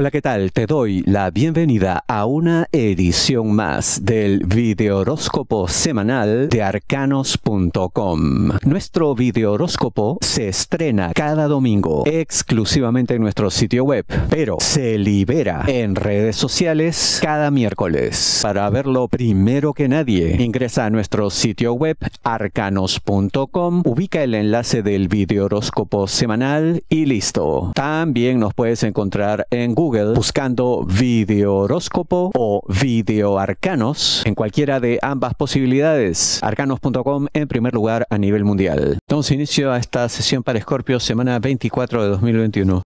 Hola, ¿qué tal? Te doy la bienvenida a una edición más del videohoróscopo semanal de arcanos.com. Nuestro videohoróscopo se estrena cada domingo exclusivamente en nuestro sitio web, pero se libera en redes sociales cada miércoles. Para verlo primero que nadie, ingresa a nuestro sitio web arcanos.com, ubica el enlace del videohoróscopo semanal y listo. También nos puedes encontrar en Google buscando video horóscopo o video arcanos en cualquiera de ambas posibilidades. Arcanos.com en primer lugar a nivel mundial. Damos inicio a esta sesión para Escorpio, semana 24 de 2021.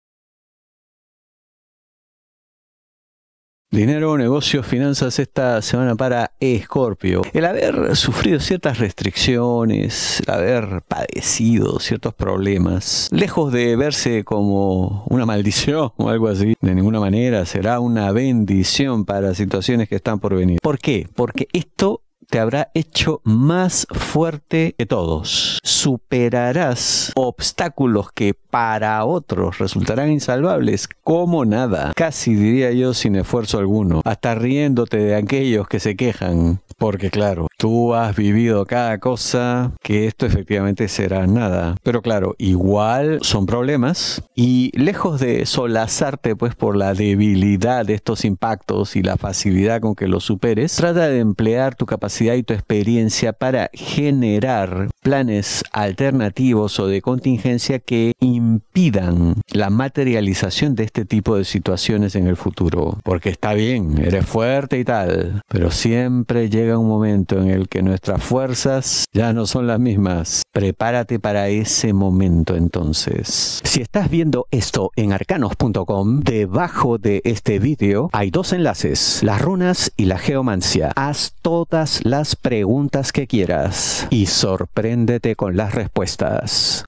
Dinero, negocios, finanzas esta semana para Escorpio. El haber sufrido ciertas restricciones, el haber padecido ciertos problemas, lejos de verse como una maldición o algo así, de ninguna manera será una bendición para situaciones que están por venir. ¿Por qué? Porque esto te habrá hecho más fuerte que todos. Superarás obstáculos que para otros resultarán insalvables como nada, casi diría yo sin esfuerzo alguno, hasta riéndote de aquellos que se quejan, porque claro, tú has vivido cada cosa que esto efectivamente será nada. Pero claro, igual son problemas y lejos de solazarte pues por la debilidad de estos impactos y la facilidad con que los superes, trata de emplear tu capacidad y tu experiencia para generar planes alternativos o de contingencia que impidan la materialización de este tipo de situaciones en el futuro. Porque está bien, eres fuerte y tal, pero siempre llega un momento en el que nuestras fuerzas ya no son las mismas Prepárate para ese momento entonces. Si estás viendo esto en arcanos.com, debajo de este vídeo hay dos enlaces, las runas y la geomancia. Haz todas las preguntas que quieras y sorpréndete con las respuestas.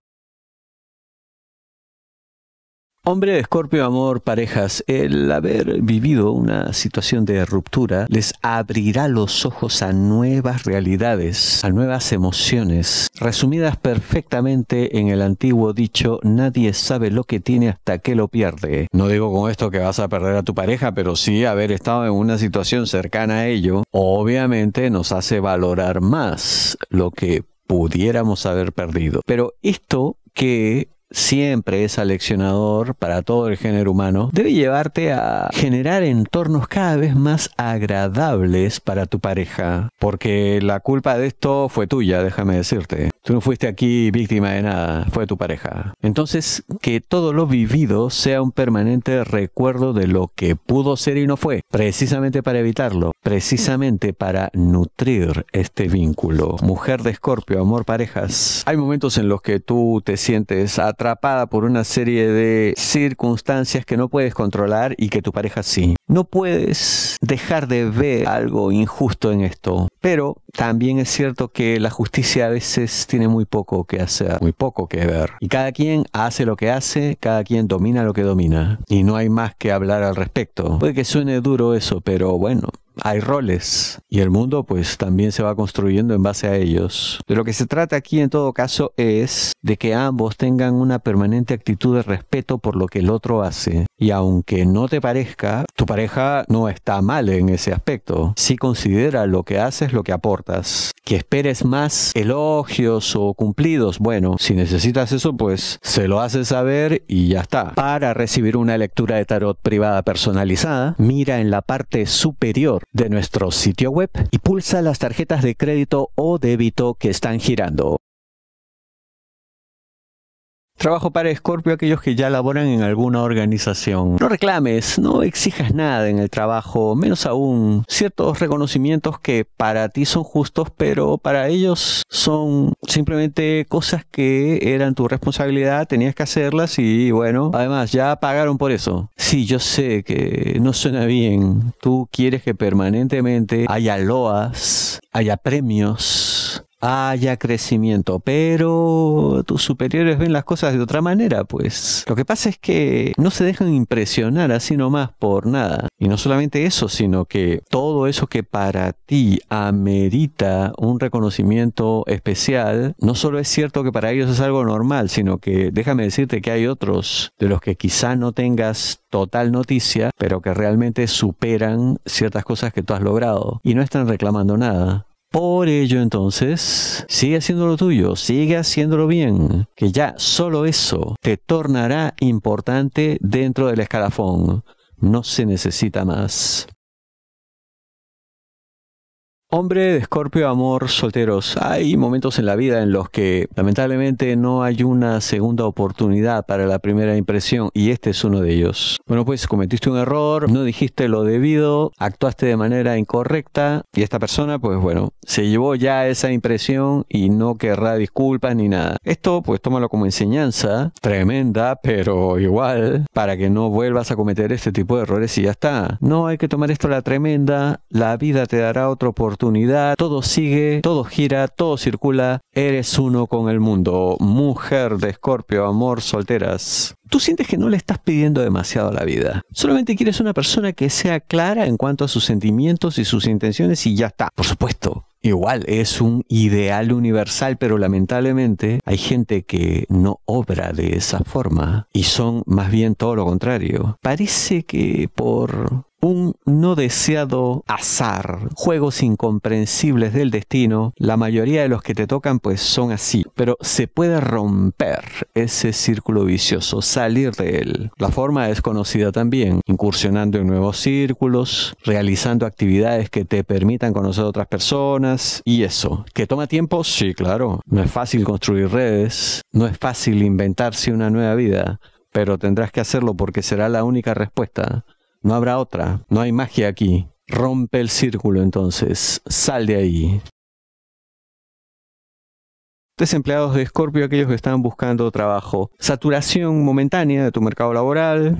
Hombre de Escorpio, amor, parejas, el haber vivido una situación de ruptura les abrirá los ojos a nuevas realidades, a nuevas emociones, resumidas perfectamente en el antiguo dicho, nadie sabe lo que tiene hasta que lo pierde. No digo con esto que vas a perder a tu pareja, pero sí haber estado en una situación cercana a ello, obviamente nos hace valorar más lo que pudiéramos haber perdido. Pero esto que siempre es aleccionador para todo el género humano, debe llevarte a generar entornos cada vez más agradables para tu pareja, porque la culpa de esto fue tuya, déjame decirte. Tú no fuiste aquí víctima de nada, fue tu pareja. Entonces, que todo lo vivido sea un permanente recuerdo de lo que pudo ser y no fue, precisamente para evitarlo precisamente para nutrir este vínculo. Mujer de Escorpio, amor parejas. Hay momentos en los que tú te sientes atrapada por una serie de circunstancias que no puedes controlar y que tu pareja sí. No puedes dejar de ver algo injusto en esto, pero también es cierto que la justicia a veces tiene muy poco que hacer, muy poco que ver. Y cada quien hace lo que hace, cada quien domina lo que domina. Y no hay más que hablar al respecto. Puede que suene duro eso, pero bueno, hay roles y el mundo pues también se va construyendo en base a ellos. De lo que se trata aquí en todo caso es de que ambos tengan una permanente actitud de respeto por lo que el otro hace y aunque no te parezca, tu pareja no está mal en ese aspecto. Si considera lo que haces, lo que aportas, que esperes más elogios o cumplidos, bueno, si necesitas eso pues se lo haces saber y ya está. Para recibir una lectura de tarot privada personalizada, mira en la parte superior de nuestro sitio web y pulsa las tarjetas de crédito o débito que están girando. Trabajo para Scorpio aquellos que ya laboran en alguna organización. No reclames, no exijas nada en el trabajo, menos aún ciertos reconocimientos que para ti son justos, pero para ellos son simplemente cosas que eran tu responsabilidad, tenías que hacerlas y bueno, además ya pagaron por eso. Sí, yo sé que no suena bien. Tú quieres que permanentemente haya loas, haya premios haya crecimiento, pero tus superiores ven las cosas de otra manera, pues. Lo que pasa es que no se dejan impresionar así nomás por nada. Y no solamente eso, sino que todo eso que para ti amerita un reconocimiento especial, no solo es cierto que para ellos es algo normal, sino que déjame decirte que hay otros de los que quizá no tengas total noticia, pero que realmente superan ciertas cosas que tú has logrado y no están reclamando nada. Por ello entonces, sigue haciendo lo tuyo, sigue haciéndolo bien, que ya solo eso te tornará importante dentro del escalafón. No se necesita más. Hombre de Escorpio, amor, solteros. Hay momentos en la vida en los que lamentablemente no hay una segunda oportunidad para la primera impresión y este es uno de ellos. Bueno, pues cometiste un error, no dijiste lo debido, actuaste de manera incorrecta y esta persona, pues bueno, se llevó ya esa impresión y no querrá disculpas ni nada. Esto, pues tómalo como enseñanza, tremenda, pero igual, para que no vuelvas a cometer este tipo de errores y ya está. No hay que tomar esto la tremenda, la vida te dará otra oportunidad unidad, todo sigue, todo gira, todo circula, eres uno con el mundo. Mujer de Escorpio, amor, solteras. Tú sientes que no le estás pidiendo demasiado a la vida. Solamente quieres una persona que sea clara en cuanto a sus sentimientos y sus intenciones y ya está. Por supuesto, Igual es un ideal universal, pero lamentablemente hay gente que no obra de esa forma y son más bien todo lo contrario. Parece que por no deseado azar, juegos incomprensibles del destino, la mayoría de los que te tocan pues son así, pero se puede romper ese círculo vicioso, salir de él. La forma es conocida también, incursionando en nuevos círculos, realizando actividades que te permitan conocer a otras personas y eso. ¿Que toma tiempo? Sí, claro. No es fácil construir redes, no es fácil inventarse una nueva vida, pero tendrás que hacerlo porque será la única respuesta. No habrá otra, no hay magia aquí. Rompe el círculo entonces, sal de ahí desempleados de Scorpio, aquellos que están buscando trabajo, saturación momentánea de tu mercado laboral,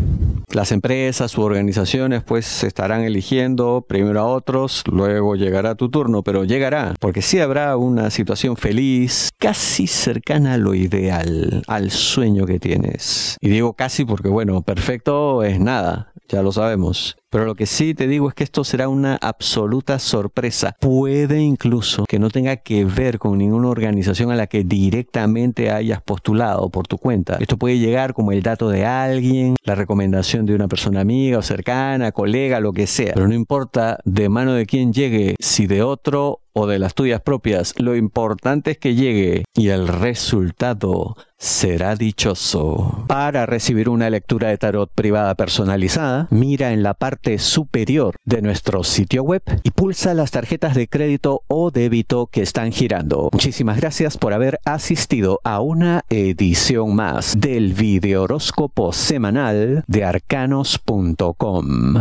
las empresas u organizaciones pues estarán eligiendo primero a otros, luego llegará tu turno, pero llegará, porque sí habrá una situación feliz, casi cercana a lo ideal, al sueño que tienes. Y digo casi porque bueno, perfecto es nada, ya lo sabemos. Pero lo que sí te digo es que esto será una absoluta sorpresa. Puede incluso que no tenga que ver con ninguna organización a la que directamente hayas postulado por tu cuenta. Esto puede llegar como el dato de alguien, la recomendación de una persona amiga o cercana, colega, lo que sea. Pero no importa de mano de quién llegue, si de otro o de las tuyas propias, lo importante es que llegue y el resultado será dichoso. Para recibir una lectura de tarot privada personalizada, mira en la parte superior de nuestro sitio web y pulsa las tarjetas de crédito o débito que están girando. Muchísimas gracias por haber asistido a una edición más del video horóscopo semanal de arcanos.com.